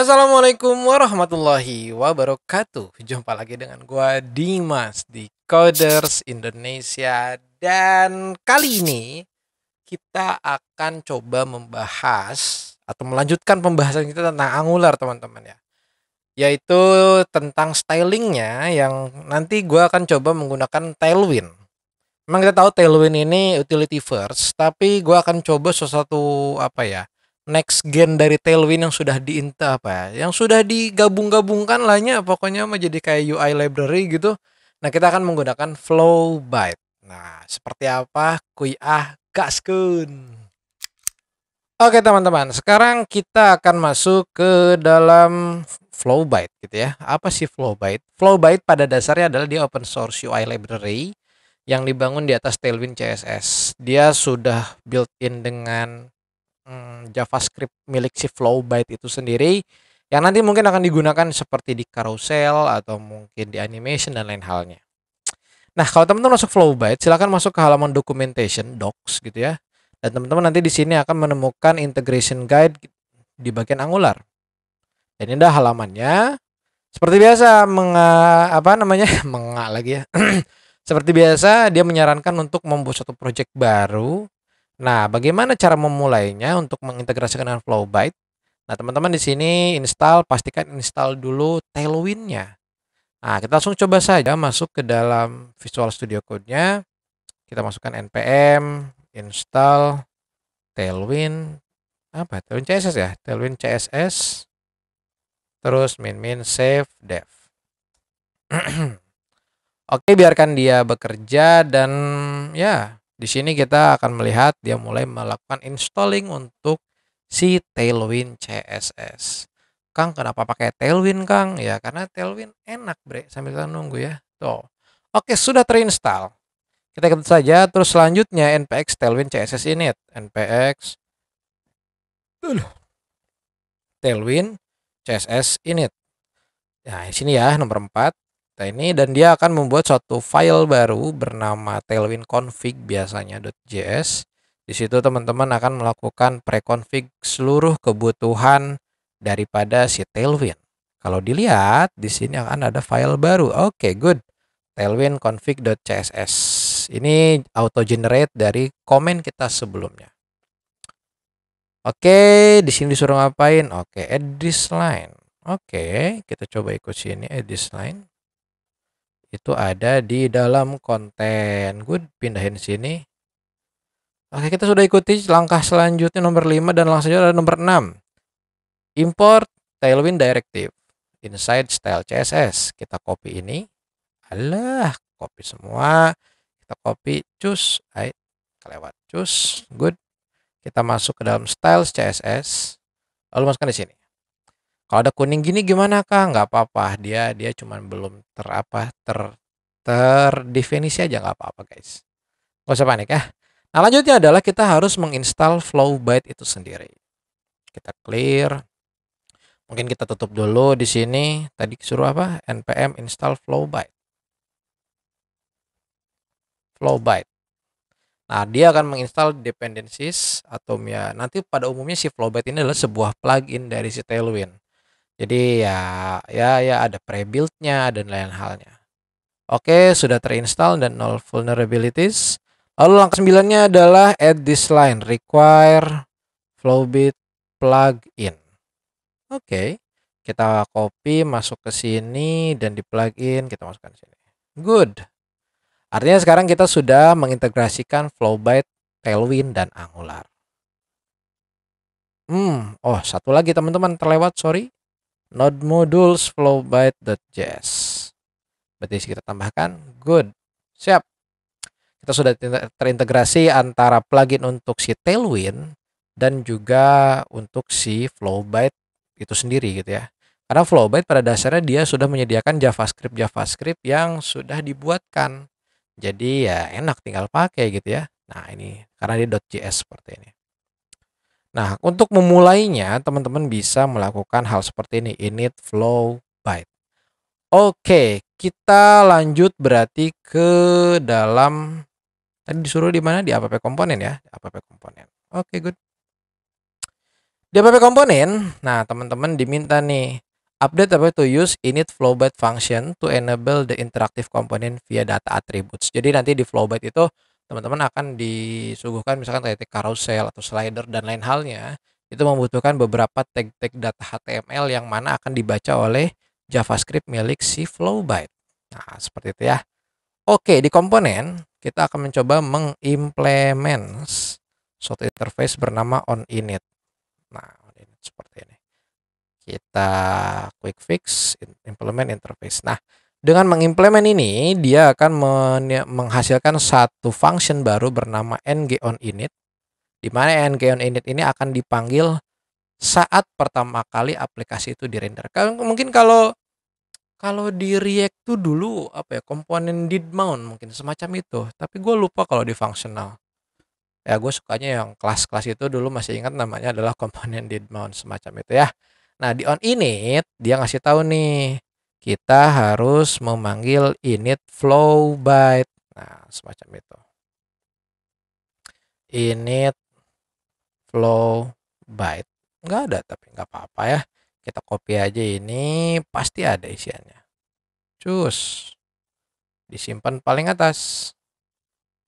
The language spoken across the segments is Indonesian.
Assalamualaikum warahmatullahi wabarakatuh. Jumpa lagi dengan gue Dimas di Coders Indonesia dan kali ini kita akan coba membahas atau melanjutkan pembahasan kita tentang Angular, teman-teman ya. Yaitu tentang stylingnya yang nanti gue akan coba menggunakan Tailwind. Memang kita tahu Tailwind ini utility first, tapi gue akan coba sesuatu apa ya? next gen dari Tailwind yang sudah diinta apa ya, yang sudah digabung-gabungkan lahnya pokoknya mau jadi kayak UI library gitu nah kita akan menggunakan flow byte. nah seperti apa kui ah gaskun oke teman-teman sekarang kita akan masuk ke dalam flow byte gitu ya apa sih flow byte? Flow byte pada dasarnya adalah di open source UI library yang dibangun di atas Tailwind CSS dia sudah built in dengan hmm, JavaScript milik si Flowbyte itu sendiri yang nanti mungkin akan digunakan seperti di carousel atau mungkin di animation dan lain halnya. Nah, kalau teman-teman masuk Flowbyte, silahkan masuk ke halaman documentation docs gitu ya. Dan teman-teman nanti di sini akan menemukan integration guide di bagian Angular. Dan ini dah halamannya. Seperti biasa menga, apa namanya? menga lagi ya. Seperti biasa dia menyarankan untuk membuat satu project baru Nah, bagaimana cara memulainya untuk mengintegrasikan dengan Flowbyte? Nah, teman-teman di sini install, pastikan install dulu Tailwind-nya. Nah, kita langsung coba saja masuk ke dalam Visual Studio Code-nya. Kita masukkan npm install tailwind apa? Tailwind CSS ya, tailwind CSS. Terus min min save dev. Oke, biarkan dia bekerja dan ya, di sini kita akan melihat dia mulai melakukan installing untuk si Tailwind CSS. Kang kenapa pakai Tailwind Kang? Ya karena Tailwind enak bre sambil kita nunggu ya. Tuh. Oke sudah terinstall. Kita ikut saja terus selanjutnya npx tailwind css ini. npx tailwind css init. Nah, di sini ya nomor 4 kita ini dan dia akan membuat suatu file baru bernama tailwind config biasanya .js. Di situ teman-teman akan melakukan preconfig seluruh kebutuhan daripada si tailwind. Kalau dilihat di sini akan ada file baru. Oke, okay, good. tailwind config css. Ini auto generate dari komen kita sebelumnya. Oke, okay, di sini disuruh ngapain? Oke, okay, add this line. Oke, okay, kita coba ikut sini edit this line itu ada di dalam konten. good pindahin sini. Oke, kita sudah ikuti langkah selanjutnya nomor 5 dan langsung saja ada nomor 6. Import Tailwind Directive inside style CSS. Kita copy ini. Alah, copy semua. Kita copy cus. ayo kelewat cus. Good. Kita masuk ke dalam style CSS. Lalu masukkan di sini. Kalau ada kuning gini gimana kak? Nggak apa-apa. Dia dia cuman belum terapa ter terdefinisi aja nggak apa-apa guys. Nggak usah panik ya. Nah lanjutnya adalah kita harus menginstal Flowbyte itu sendiri. Kita clear. Mungkin kita tutup dulu di sini. Tadi suruh apa? npm install Flowbyte. Flowbyte. Nah, dia akan menginstal dependencies atau ya nanti pada umumnya si Flowbyte ini adalah sebuah plugin dari si Tailwind. Jadi ya ya ya ada pre-build-nya dan lain halnya. Oke, sudah terinstall dan nol vulnerabilities. Lalu langkah sembilannya adalah add this line require flowbit plugin. Oke, kita copy masuk ke sini dan di plugin kita masukkan sini. Good. Artinya sekarang kita sudah mengintegrasikan flowbit, Tailwind dan Angular. Hmm, oh satu lagi teman-teman terlewat sorry node modules flow byte.js. Berarti kita tambahkan good. Siap. Kita sudah terintegrasi antara plugin untuk si Tailwind dan juga untuk si Flowbyte itu sendiri gitu ya. Karena Flowbyte pada dasarnya dia sudah menyediakan JavaScript JavaScript yang sudah dibuatkan. Jadi ya enak tinggal pakai gitu ya. Nah, ini karena dia .js seperti ini. Nah, untuk memulainya, teman-teman bisa melakukan hal seperti ini, init flow byte. Oke, kita lanjut berarti ke dalam tadi disuruh di mana di app komponen ya, app komponen. Oke, good. Di app komponen, nah teman-teman diminta nih update apa itu use init flow byte function to enable the interactive component via data attributes. Jadi nanti di flow byte itu teman-teman akan disuguhkan misalkan titik carousel atau slider dan lain halnya itu membutuhkan beberapa tag-tag data HTML yang mana akan dibaca oleh JavaScript milik si Flowbyte. Nah, seperti itu ya. Oke, di komponen kita akan mencoba mengimplement suatu interface bernama on init. Nah, on init seperti ini. Kita quick fix implement interface. Nah, dengan mengimplement ini, dia akan men menghasilkan satu function baru bernama ng_onInit, di mana ng_onInit ini akan dipanggil saat pertama kali aplikasi itu dirender. Mungkin kalau kalau di React tuh dulu apa ya komponen did mount mungkin semacam itu tapi gue lupa kalau di functional ya gue sukanya yang kelas-kelas itu dulu masih ingat namanya adalah komponen did mount semacam itu ya nah di on init dia ngasih tahu nih kita harus memanggil init flow byte. Nah, semacam itu. Init flow byte. Enggak ada tapi enggak apa-apa ya. Kita copy aja ini, pasti ada isiannya. Cus. Disimpan paling atas.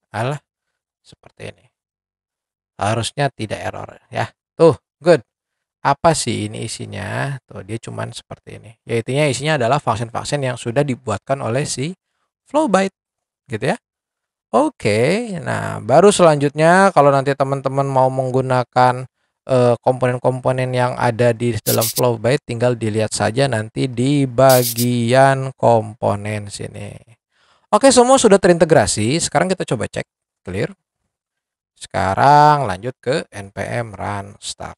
Alah, seperti ini. Harusnya tidak error ya. Tuh, good apa sih ini isinya? Tuh, dia cuman seperti ini. Yaitu isinya adalah vaksin-vaksin yang sudah dibuatkan oleh si Flowbite gitu ya. Oke, nah baru selanjutnya kalau nanti teman-teman mau menggunakan eh, komponen-komponen uh, yang ada di dalam Flowbyte tinggal dilihat saja nanti di bagian komponen sini. Oke, semua sudah terintegrasi. Sekarang kita coba cek. Clear. Sekarang lanjut ke npm run start.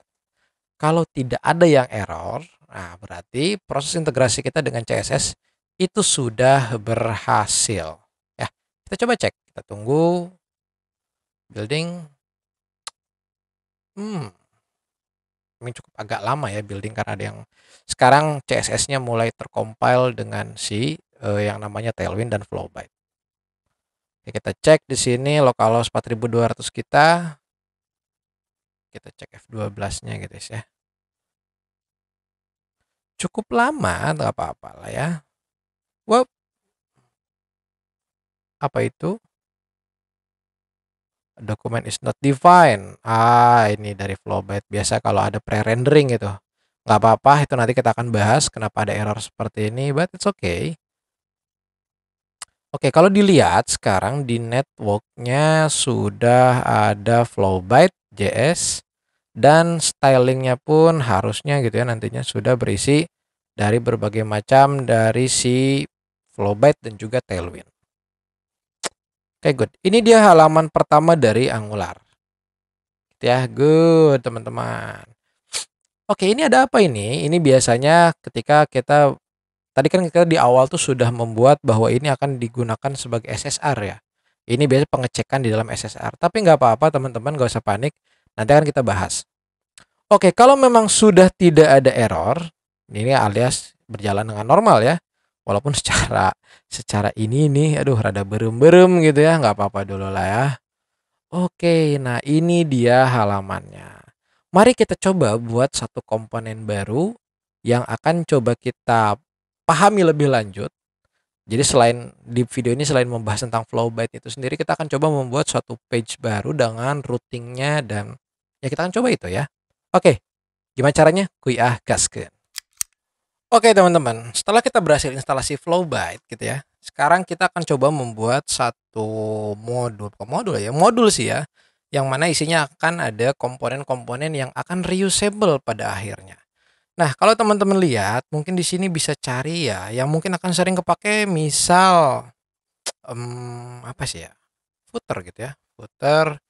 Kalau tidak ada yang error, nah berarti proses integrasi kita dengan CSS itu sudah berhasil. Ya, kita coba cek. Kita tunggu building. Hmm. Ini cukup agak lama ya building karena ada yang sekarang CSS-nya mulai tercompile dengan si eh, yang namanya Tailwind dan Flowbyte. Oke, kita cek di sini localhost 4200 kita kita cek F12 nya gitu ya cukup lama, atau apa apalah ya. Wow. Apa itu? Dokumen is not defined. Ah, ini dari Flowbite. Biasa kalau ada pre-rendering gitu. Nggak apa-apa, itu nanti kita akan bahas kenapa ada error seperti ini, but it's okay. Oke, kalau dilihat sekarang di networknya sudah ada flowbyte.js JS dan stylingnya pun harusnya gitu ya nantinya sudah berisi dari berbagai macam dari si Flowbite dan juga tailwind. Oke okay, good. Ini dia halaman pertama dari Angular. Gitu ya good teman-teman. Oke okay, ini ada apa ini? Ini biasanya ketika kita tadi kan kita di awal tuh sudah membuat bahwa ini akan digunakan sebagai SSR ya. Ini biasa pengecekan di dalam SSR. Tapi nggak apa-apa teman-teman, nggak usah panik. Nanti akan kita bahas. Oke, kalau memang sudah tidak ada error, ini alias berjalan dengan normal ya. Walaupun secara secara ini nih, aduh rada berem-berem gitu ya, nggak apa-apa dulu lah ya. Oke, nah ini dia halamannya. Mari kita coba buat satu komponen baru yang akan coba kita pahami lebih lanjut. Jadi selain di video ini selain membahas tentang flow byte itu sendiri, kita akan coba membuat suatu page baru dengan routingnya dan Ya kita akan coba itu ya. Oke, gimana caranya? ah gas ke Oke teman-teman, setelah kita berhasil instalasi Flowbyte gitu ya, sekarang kita akan coba membuat satu modul, bukan modul ya, modul sih ya, yang mana isinya akan ada komponen-komponen yang akan reusable pada akhirnya. Nah, kalau teman-teman lihat, mungkin di sini bisa cari ya, yang mungkin akan sering kepake misal, um, apa sih ya, footer gitu ya, footer,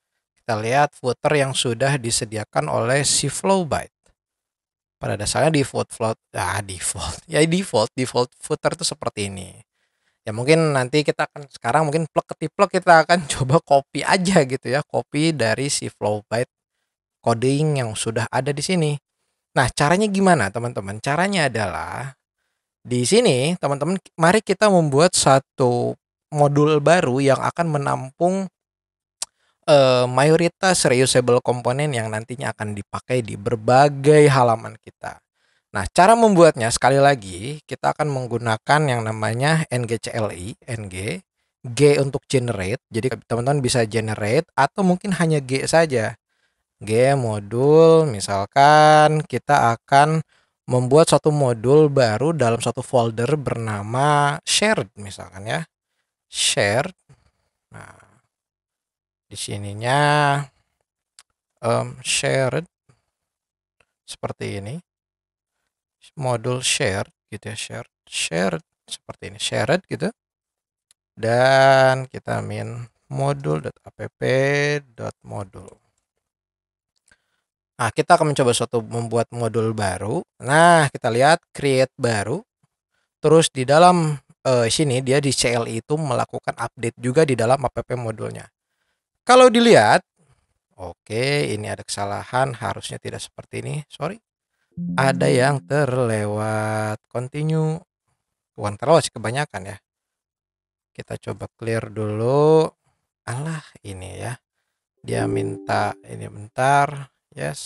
kita lihat footer yang sudah disediakan oleh si Flowbyte. Pada dasarnya default float, ah default, ya default, default footer itu seperti ini. Ya mungkin nanti kita akan sekarang mungkin plek ketiplek kita akan coba copy aja gitu ya, copy dari si Flowbyte coding yang sudah ada di sini. Nah, caranya gimana, teman-teman? Caranya adalah di sini, teman-teman, mari kita membuat satu modul baru yang akan menampung uh, mayoritas reusable komponen yang nantinya akan dipakai di berbagai halaman kita. Nah, cara membuatnya sekali lagi kita akan menggunakan yang namanya NGCLI, NG, G untuk generate. Jadi teman-teman bisa generate atau mungkin hanya G saja. G modul misalkan kita akan membuat satu modul baru dalam satu folder bernama shared misalkan ya. Shared. Nah, di sininya um, shared seperti ini modul shared gitu ya shared shared seperti ini shared gitu dan kita min modul.app.modul nah kita akan mencoba suatu membuat modul baru nah kita lihat create baru terus di dalam uh, sini dia di CLI itu melakukan update juga di dalam app modulnya kalau dilihat, oke ini ada kesalahan, harusnya tidak seperti ini. Sorry, ada yang terlewat. Continue. Bukan terlewat kebanyakan ya. Kita coba clear dulu. Alah ini ya. Dia minta ini bentar. Yes.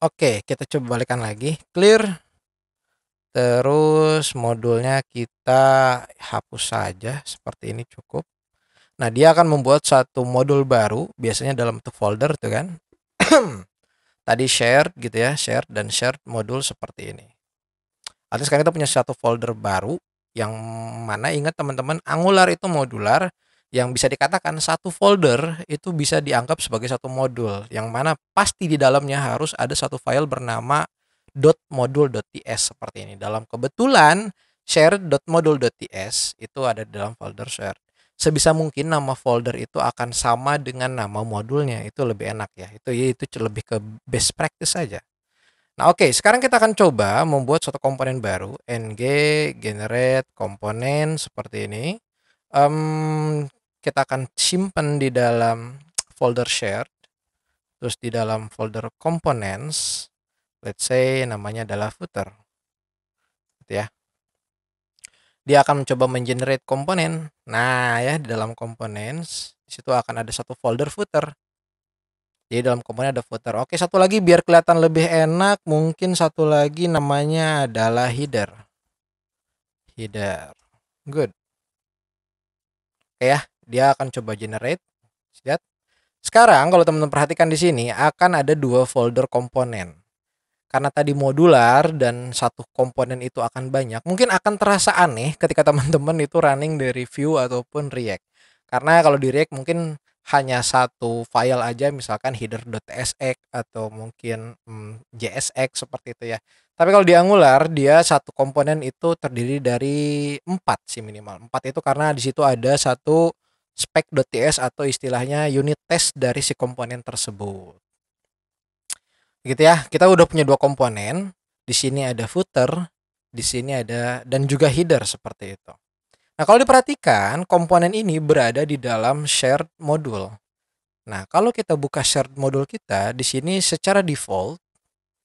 Oke, kita coba balikan lagi. Clear. Terus modulnya kita hapus saja seperti ini cukup. Nah, dia akan membuat satu modul baru biasanya dalam bentuk folder tuh kan. Tadi share gitu ya, share dan share modul seperti ini. Artinya sekarang kita punya satu folder baru yang mana ingat teman-teman Angular itu modular yang bisa dikatakan satu folder itu bisa dianggap sebagai satu modul yang mana pasti di dalamnya harus ada satu file bernama ts seperti ini. Dalam kebetulan ts itu ada dalam folder share. Sebisa mungkin nama folder itu akan sama dengan nama modulnya. Itu lebih enak ya. Itu itu lebih ke best practice saja. Nah, oke, okay, sekarang kita akan coba membuat suatu komponen baru, ng generate komponen seperti ini. Um, kita akan simpan di dalam folder shared, terus di dalam folder components let's say namanya adalah footer gitu ya dia akan mencoba mengenerate komponen nah ya di dalam komponen disitu situ akan ada satu folder footer jadi dalam komponen ada footer oke satu lagi biar kelihatan lebih enak mungkin satu lagi namanya adalah header header good oke ya dia akan coba generate lihat sekarang kalau teman-teman perhatikan di sini akan ada dua folder komponen karena tadi modular dan satu komponen itu akan banyak, mungkin akan terasa aneh ketika teman-teman itu running dari Vue ataupun React. Karena kalau di React mungkin hanya satu file aja misalkan header.sx atau mungkin hmm, JSX seperti itu ya. Tapi kalau di Angular dia satu komponen itu terdiri dari empat sih minimal. Empat itu karena di situ ada satu spec.ts atau istilahnya unit test dari si komponen tersebut gitu ya kita udah punya dua komponen di sini ada footer di sini ada dan juga header seperti itu nah kalau diperhatikan komponen ini berada di dalam shared module nah kalau kita buka shared module kita di sini secara default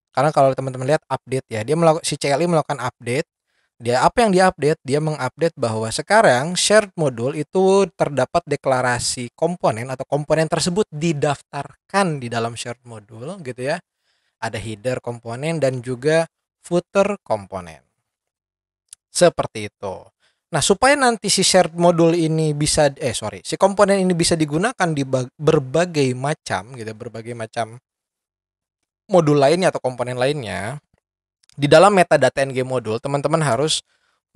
karena kalau teman-teman lihat update ya dia melakukan si CLI melakukan update dia apa yang update dia mengupdate bahwa sekarang shared module itu terdapat deklarasi komponen atau komponen tersebut didaftarkan di dalam shared module gitu ya ada header komponen dan juga footer komponen. Seperti itu. Nah, supaya nanti si shared module ini bisa eh sorry, si komponen ini bisa digunakan di berbagai macam gitu, berbagai macam modul lainnya atau komponen lainnya. Di dalam metadata NG modul, teman-teman harus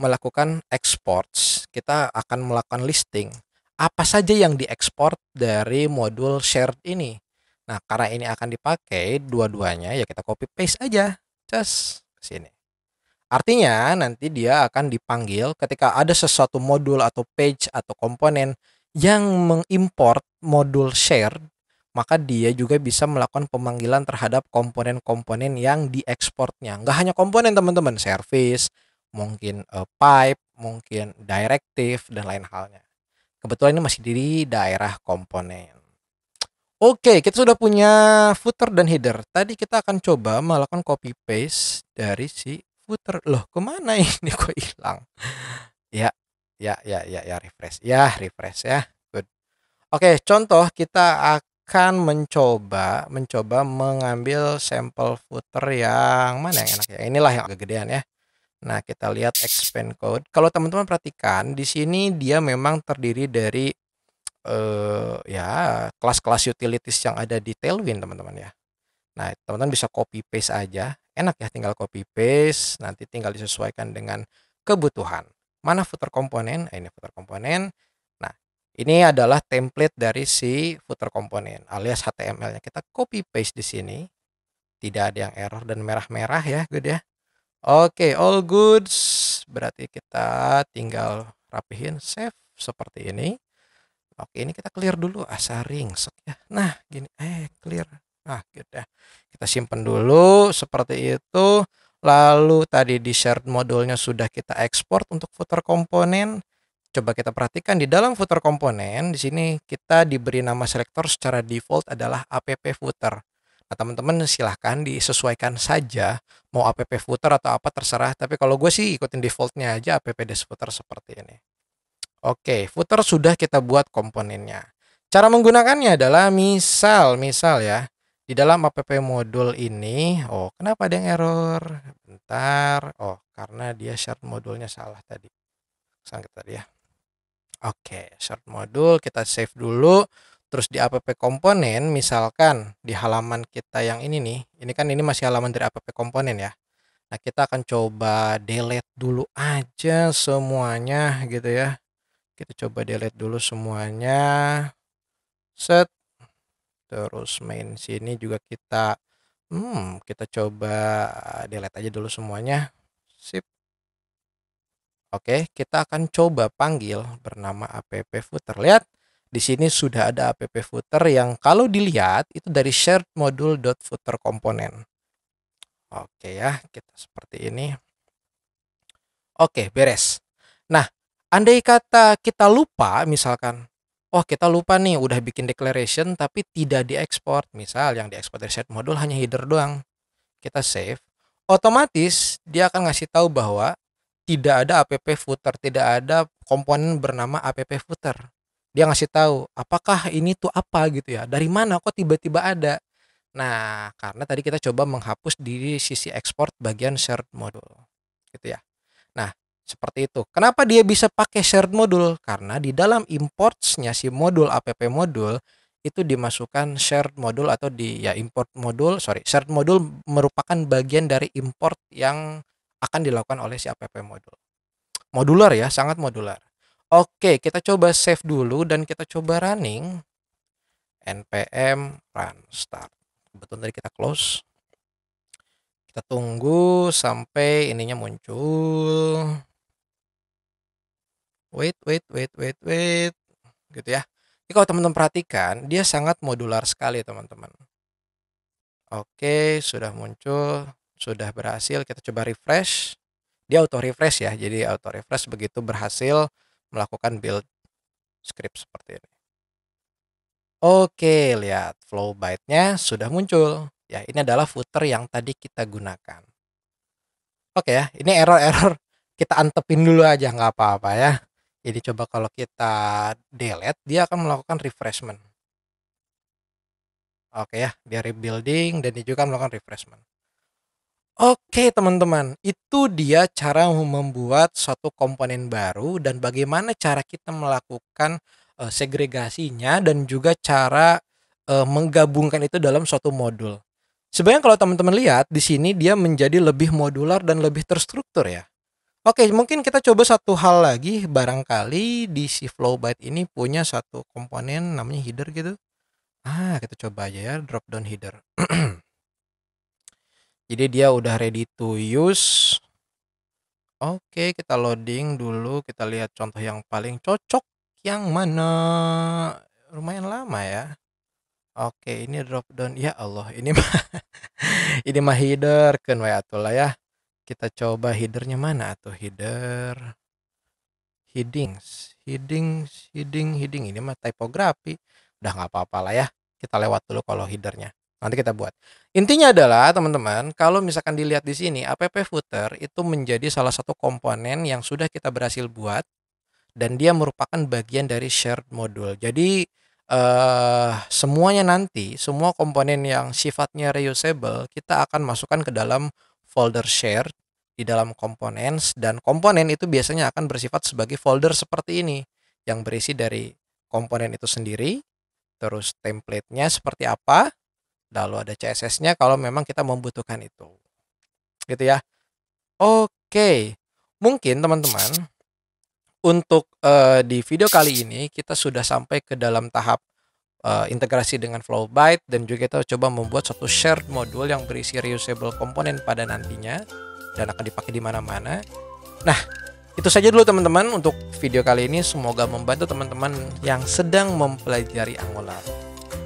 melakukan exports. Kita akan melakukan listing apa saja yang diekspor dari modul shared ini. Nah, karena ini akan dipakai dua-duanya ya kita copy paste aja. Just ke sini. Artinya nanti dia akan dipanggil ketika ada sesuatu modul atau page atau komponen yang mengimport modul share, maka dia juga bisa melakukan pemanggilan terhadap komponen-komponen yang diekspornya Nggak hanya komponen teman-teman, service, mungkin uh, pipe, mungkin directive dan lain halnya. Kebetulan ini masih di daerah komponen. Oke, kita sudah punya footer dan header. Tadi kita akan coba melakukan copy paste dari si footer. Loh, kemana ini kok hilang? ya, ya, ya, ya, ya, refresh. Ya, refresh ya. Good. Oke, contoh kita akan mencoba mencoba mengambil sampel footer yang mana yang enak ya. Inilah yang agak gedean ya. Nah, kita lihat expand code. Kalau teman-teman perhatikan, di sini dia memang terdiri dari eh, ya kelas-kelas utilities yang ada di Tailwind teman-teman ya. Nah teman-teman bisa copy paste aja, enak ya tinggal copy paste, nanti tinggal disesuaikan dengan kebutuhan. Mana footer komponen? Eh, ini footer komponen. Nah ini adalah template dari si footer komponen alias HTML-nya. Kita copy paste di sini, tidak ada yang error dan merah-merah ya, good ya. Oke, okay, all goods. Berarti kita tinggal rapihin save seperti ini oke ini kita clear dulu ah saring ya nah gini eh clear nah gitu ya kita simpan dulu seperti itu lalu tadi di shared modulnya sudah kita export untuk footer komponen coba kita perhatikan di dalam footer komponen di sini kita diberi nama selector secara default adalah app footer Nah, teman-teman silahkan disesuaikan saja mau app footer atau apa terserah. Tapi kalau gue sih ikutin defaultnya aja app footer seperti ini. Oke, footer sudah kita buat komponennya. Cara menggunakannya adalah misal, misal ya, di dalam app modul ini, oh kenapa ada yang error? Bentar, oh karena dia share modulnya salah tadi. Sangat tadi ya. Oke, share modul kita save dulu. Terus di app komponen, misalkan di halaman kita yang ini nih, ini kan ini masih halaman dari app komponen ya. Nah kita akan coba delete dulu aja semuanya gitu ya kita coba delete dulu semuanya set terus main sini juga kita hmm kita coba eh, delete aja dulu semuanya sip oke kita akan coba panggil bernama app footer lihat di sini sudah ada app footer yang kalau dilihat itu dari shared module footer komponen oke ya kita seperti ini oke beres nah andai kata kita lupa misalkan oh kita lupa nih udah bikin declaration tapi tidak diekspor misal yang diekspor dari set modul hanya header doang kita save otomatis dia akan ngasih tahu bahwa tidak ada app footer tidak ada komponen bernama app footer dia ngasih tahu apakah ini tuh apa gitu ya dari mana kok tiba-tiba ada nah karena tadi kita coba menghapus di sisi export bagian shared module gitu ya nah seperti itu. Kenapa dia bisa pakai shared module? Karena di dalam importsnya si modul app modul itu dimasukkan shared modul atau di ya import modul, sorry, shared modul merupakan bagian dari import yang akan dilakukan oleh si app modul. Modular ya, sangat modular. Oke, kita coba save dulu dan kita coba running npm run start. Kebetulan tadi kita close. Kita tunggu sampai ininya muncul wait wait wait wait wait gitu ya jadi kalau teman-teman perhatikan dia sangat modular sekali teman-teman oke sudah muncul sudah berhasil kita coba refresh dia auto refresh ya jadi auto refresh begitu berhasil melakukan build script seperti ini oke lihat flow byte-nya sudah muncul ya ini adalah footer yang tadi kita gunakan oke ya ini error-error kita antepin dulu aja nggak apa-apa ya jadi coba kalau kita delete, dia akan melakukan refreshment. Oke ya, dia rebuilding dan dia juga melakukan refreshment. Oke teman-teman, itu dia cara membuat suatu komponen baru dan bagaimana cara kita melakukan eh, segregasinya dan juga cara eh, menggabungkan itu dalam suatu modul. Sebenarnya kalau teman-teman lihat di sini dia menjadi lebih modular dan lebih terstruktur ya. Oke, mungkin kita coba satu hal lagi barangkali di si Flowbyte ini punya satu komponen namanya header gitu. Ah, kita coba aja ya drop down header. Jadi dia udah ready to use. Oke, kita loading dulu, kita lihat contoh yang paling cocok yang mana. Lumayan lama ya. Oke, ini drop down. Ya Allah, ini mah ini mah header kan ya kita coba headernya mana atau header headings headings heading heading ini mah tipografi udah nggak apa-apa lah ya kita lewat dulu kalau headernya nanti kita buat intinya adalah teman-teman kalau misalkan dilihat di sini app footer itu menjadi salah satu komponen yang sudah kita berhasil buat dan dia merupakan bagian dari shared module jadi eh, semuanya nanti semua komponen yang sifatnya reusable kita akan masukkan ke dalam folder shared di dalam components dan komponen itu biasanya akan bersifat sebagai folder seperti ini yang berisi dari komponen itu sendiri terus template-nya seperti apa lalu ada CSS-nya kalau memang kita membutuhkan itu gitu ya oke mungkin teman-teman untuk uh, di video kali ini kita sudah sampai ke dalam tahap uh, integrasi dengan Flowbyte dan juga kita coba membuat satu shared module yang berisi reusable komponen pada nantinya dan akan dipakai di mana-mana. Nah, itu saja dulu teman-teman untuk video kali ini semoga membantu teman-teman yang sedang mempelajari Angular.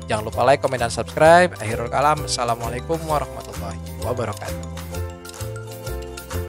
Jangan lupa like, komen, dan subscribe. Akhirul kalam. Assalamualaikum warahmatullahi wabarakatuh.